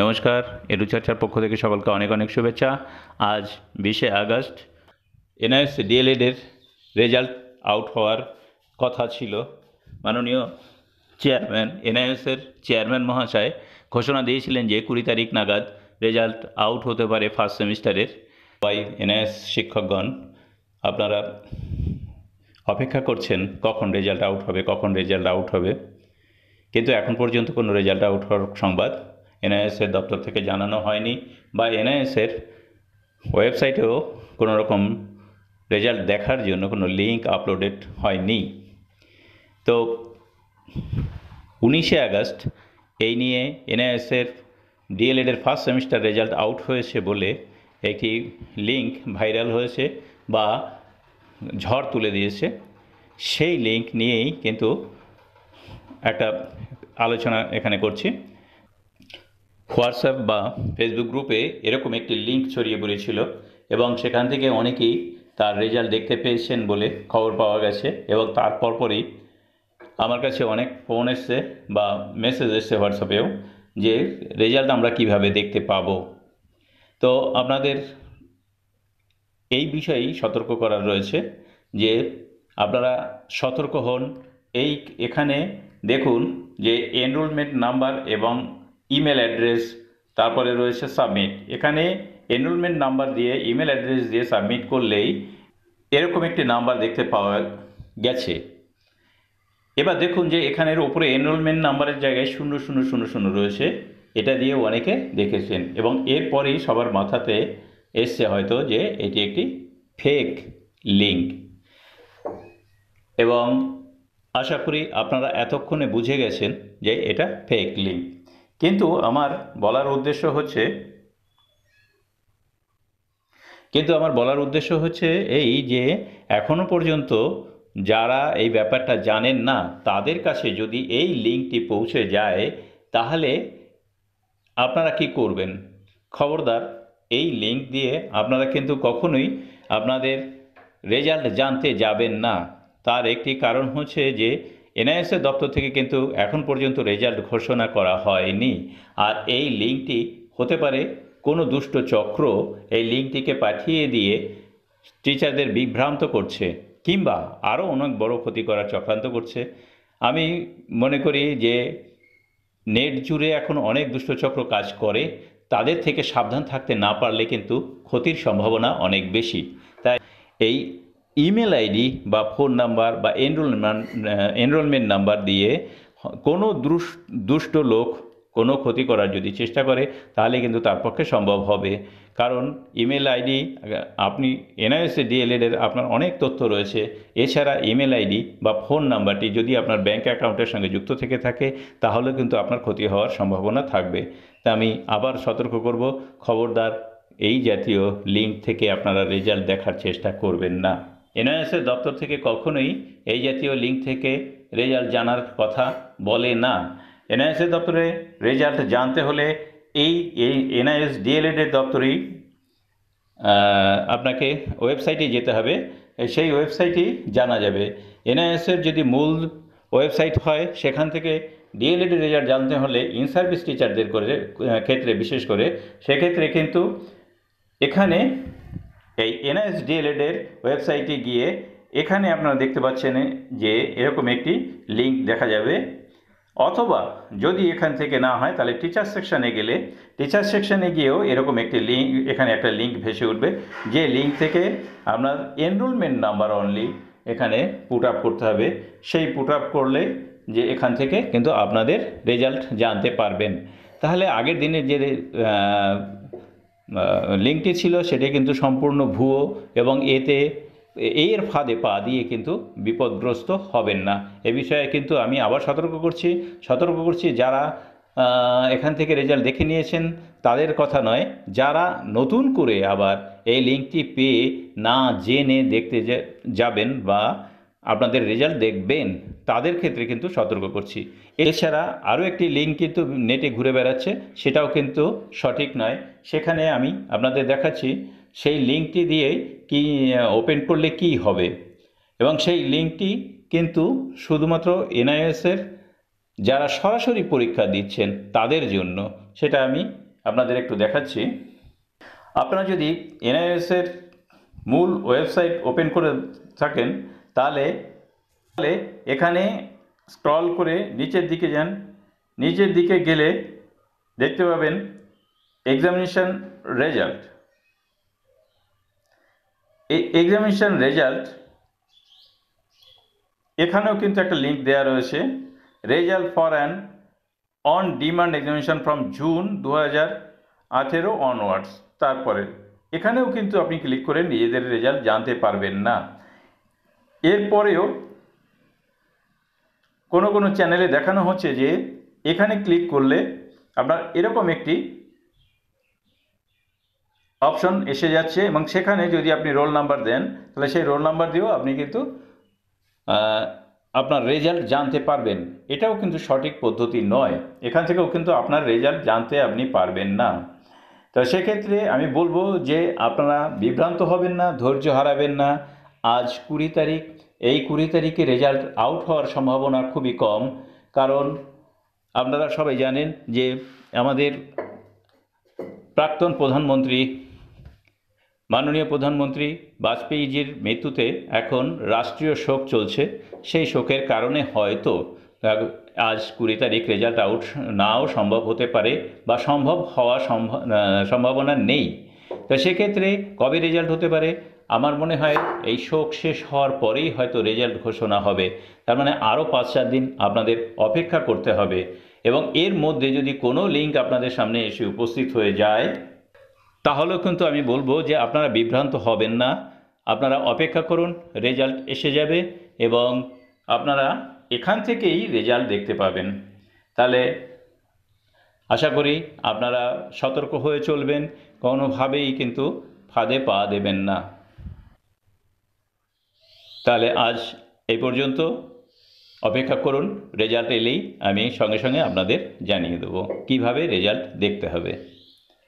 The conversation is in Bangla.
নমস্কার এডু চর্চার পক্ষ থেকে সকলকে অনেক অনেক শুভেচ্ছা আজ বিশে আগস্ট এনআইএস ডিএলএডের রেজাল্ট আউট হওয়ার কথা ছিল মাননীয় চেয়ারম্যান এনআইএসের চেয়ারম্যান মহাশয় ঘোষণা দিয়েছিলেন যে কুড়ি তারিখ নাগাদ রেজাল্ট আউট হতে পারে ফার্স্ট সেমিস্টারের বাই এনআইএস শিক্ষকগণ আপনারা অপেক্ষা করছেন কখন রেজাল্ট আউট হবে কখন রেজাল্ট আউট হবে কিন্তু এখন পর্যন্ত কোনো রেজাল্ট আউট হওয়ার সংবাদ এনআইএসের দপ্তর থেকে জানানো হয়নি বা এনআইএসের ওয়েবসাইটেও কোনো রকম রেজাল্ট দেখার জন্য কোনো লিঙ্ক আপলোডেড হয়নি তো উনিশে আগস্ট এই নিয়ে এনআইএসের ডিএলএডের ফার্স্ট সেমিস্টার রেজাল্ট আউট হয়েছে বলে একটি লিঙ্ক ভাইরাল হয়েছে বা ঝড় তুলে দিয়েছে সেই লিঙ্ক নিয়েই কিন্তু একটা আলোচনা এখানে করছি হোয়াটসঅ্যাপ বা ফেসবুক গ্রুপে এরকম একটি লিঙ্ক ছড়িয়ে পড়েছিল এবং সেখান থেকে অনেকেই তার রেজাল্ট দেখতে পেয়েছেন বলে খবর পাওয়া গেছে এবং তার পরপরই আমার কাছে অনেক ফোন এসছে বা মেসেজ এসছে হোয়াটসঅ্যাপেও যে রেজাল্ট আমরা কিভাবে দেখতে পাবো তো আপনাদের এই বিষয়েই সতর্ক করার রয়েছে যে আপনারা সতর্ক হন এই এখানে দেখুন যে এনরোলমেন্ট নাম্বার এবং ইমেল অ্যাড্রেস তারপরে রয়েছে সাবমিট এখানে এনরোলমেন্ট নাম্বার দিয়ে ইমেল অ্যাড্রেস দিয়ে সাবমিট করলেই এরকম একটি নাম্বার দেখতে পাওয়া গেছে এবার দেখুন যে এখানের ওপরে এনরোলমেন্ট নাম্বারের জায়গায় শূন্য শূন্য শূন্য শূন্য রয়েছে এটা দিয়ে অনেকে দেখেছেন এবং এরপরেই সবার মাথাতে এসছে হয়তো যে এটি একটি ফেক লিঙ্ক এবং আশা করি আপনারা এতক্ষণে বুঝে গেছেন যে এটা ফেক লিঙ্ক কিন্তু আমার বলার উদ্দেশ্য হচ্ছে কিন্তু আমার বলার উদ্দেশ্য হচ্ছে এই যে এখনও পর্যন্ত যারা এই ব্যাপারটা জানেন না তাদের কাছে যদি এই লিঙ্কটি পৌঁছে যায় তাহলে আপনারা কি করবেন খবরদার এই লিঙ্ক দিয়ে আপনারা কিন্তু কখনোই আপনাদের রেজাল্ট জানতে যাবেন না তার একটি কারণ হচ্ছে যে এনআইএসের দপ্তর থেকে কিন্তু এখন পর্যন্ত রেজাল্ট ঘোষণা করা হয়নি আর এই লিঙ্কটি হতে পারে কোনো দুষ্ট চক্র এই লিঙ্কটিকে পাঠিয়ে দিয়ে টিচারদের বিভ্রান্ত করছে কিংবা আরও অনেক বড় ক্ষতি করার চক্রান্ত করছে আমি মনে করি যে নেট জুড়ে এখন অনেক দুষ্টচক্র কাজ করে তাদের থেকে সাবধান থাকতে না পারলে কিন্তু ক্ষতির সম্ভাবনা অনেক বেশি তাই এই ইমেল আইডি বা ফোন নাম্বার বা এনরোলমেন্ট এনরোলমেন্ট নাম্বার দিয়ে কোনো দুষ্ট লোক কোনো ক্ষতি করার যদি চেষ্টা করে তাহলে কিন্তু তার পক্ষে সম্ভব হবে কারণ ইমেল আইডি আপনি এনআইএসএ ডিএলএডের আপনার অনেক তথ্য রয়েছে এছাড়া ইমেল আইডি বা ফোন নাম্বারটি যদি আপনার ব্যাঙ্ক অ্যাকাউন্টের সঙ্গে যুক্ত থেকে থাকে তাহলে কিন্তু আপনার ক্ষতি হওয়ার সম্ভাবনা থাকবে তা আমি আবার সতর্ক করব খবরদার এই জাতীয় লিঙ্ক থেকে আপনারা রেজাল্ট দেখার চেষ্টা করবেন না এনআইএসের দপ্তর থেকে কখনোই এই জাতীয় লিঙ্ক থেকে রেজাল্ট জানার কথা বলে না এনআইএসের দপ্তরে রেজাল্ট জানতে হলে এই এনআইএস ডিএলএডের দপ্তরেই আপনাকে ওয়েবসাইটে যেতে হবে সেই ওয়েবসাইটেই জানা যাবে এনআইএসের যদি মূল ওয়েবসাইট হয় সেখান থেকে ডিএলএড রেজাল্ট জানতে হলে ইন সার্ভিস টিচারদের করে ক্ষেত্রে বিশেষ করে সেক্ষেত্রে কিন্তু এখানে এই এনএসডিএলএড e এর ওয়েবসাইটে গিয়ে এখানে আপনারা দেখতে পাচ্ছেন যে এরকম একটি লিঙ্ক দেখা যাবে অথবা যদি এখান থেকে না হয় তাহলে টিচার সেকশানে গেলে টিচার সেকশানে গিয়েও এরকম একটি লিঙ্ক এখানে একটা লিঙ্ক ভেসে উঠবে যে লিঙ্ক থেকে আপনার এনরোলমেন্ট নাম্বার অনলি এখানে পুট আপ করতে হবে সেই পুট আপ করলে যে এখান থেকে কিন্তু আপনাদের রেজাল্ট জানতে পারবেন তাহলে আগের দিনের যে লিঙ্কটি ছিল সেটি কিন্তু সম্পূর্ণ ভুয়ো এবং এতে এর ফাঁদে পা দিয়ে কিন্তু বিপদগ্রস্ত হবেন না এ বিষয়ে কিন্তু আমি আবার সতর্ক করছি সতর্ক করছি যারা এখান থেকে রেজাল্ট দেখে নিয়েছেন তাদের কথা নয় যারা নতুন করে আবার এই লিঙ্কটি পেয়ে না জেনে দেখতে যাবেন বা আপনাদের রেজাল্ট দেখবেন তাদের ক্ষেত্রে কিন্তু সতর্ক করছি এছাড়া আরও একটি লিঙ্ক কিন্তু নেটে ঘুরে বেড়াচ্ছে সেটাও কিন্তু সঠিক নয় সেখানে আমি আপনাদের দেখাচ্ছি সেই লিঙ্কটি দিয়ে কি ওপেন করলে কি হবে এবং সেই লিঙ্কটি কিন্তু শুধুমাত্র এনআইএসের যারা সরাসরি পরীক্ষা দিচ্ছেন তাদের জন্য সেটা আমি আপনাদের একটু দেখাচ্ছি আপনারা যদি এনআইএসের মূল ওয়েবসাইট ওপেন করে থাকেন তাহলে তাহলে এখানে স্ক্রল করে নিচের দিকে যান নিচের দিকে গেলে দেখতে পাবেন এক্সামিনেশান রেজাল্ট এই এক্সামিনেশান রেজাল্ট এখানেও কিন্তু একটা লিঙ্ক দেওয়া রয়েছে result for an on demand examination from June দু হাজার আঠেরো অনওয়ার্ডস তারপরে এখানেও কিন্তু আপনি ক্লিক করে নিজেদের রেজাল্ট জানতে পারবেন না এরপরেও কোনো কোনো চ্যানেলে দেখানো হচ্ছে যে এখানে ক্লিক করলে আপনার এরকম একটি অপশন এসে যাচ্ছে এবং সেখানে যদি আপনি রোল নাম্বার দেন তাহলে সেই রোল নাম্বার দিয়েও আপনি কিন্তু আপনার রেজাল্ট জানতে পারবেন এটাও কিন্তু সঠিক পদ্ধতি নয় এখান থেকেও কিন্তু আপনার রেজাল্ট জানতে আপনি পারবেন না তো সেক্ষেত্রে আমি বলবো যে আপনারা বিভ্রান্ত হবেন না ধৈর্য হারাবেন না আজ কুড়ি তারিখ এই কুড়ি তারিখে রেজাল্ট আউট হওয়ার সম্ভাবনা খুবই কম কারণ আপনারা সবাই জানেন যে আমাদের প্রাক্তন প্রধানমন্ত্রী মাননীয় প্রধানমন্ত্রী বাজপেয়ীজির মৃত্যুতে এখন রাষ্ট্রীয় শোক চলছে সেই শোকের কারণে হয়তো আজ কুড়ি তারিখ রেজাল্ট আউট নাও সম্ভব হতে পারে বা সম্ভব হওয়া সম্ভাবনা নেই তো সেক্ষেত্রে কবে রেজাল্ট হতে পারে আমার মনে হয় এই শোক শেষ হওয়ার পরেই হয়তো রেজাল্ট ঘোষণা হবে তার মানে আরও পাঁচ চার দিন আপনাদের অপেক্ষা করতে হবে এবং এর মধ্যে যদি কোনো লিঙ্ক আপনাদের সামনে এসে উপস্থিত হয়ে যায় তাহলেও কিন্তু আমি বলবো যে আপনারা বিভ্রান্ত হবেন না আপনারা অপেক্ষা করুন রেজাল্ট এসে যাবে এবং আপনারা এখান থেকেই রেজাল্ট দেখতে পাবেন তাহলে আশা করি আপনারা সতর্ক হয়ে চলবেন কোনোভাবেই কিন্তু ফাঁদে পা দেবেন না তাহলে আজ এই পর্যন্ত অপেক্ষা করুন রেজাল্ট এলেই আমি সঙ্গে সঙ্গে আপনাদের জানিয়ে দেবো কিভাবে রেজাল্ট দেখতে হবে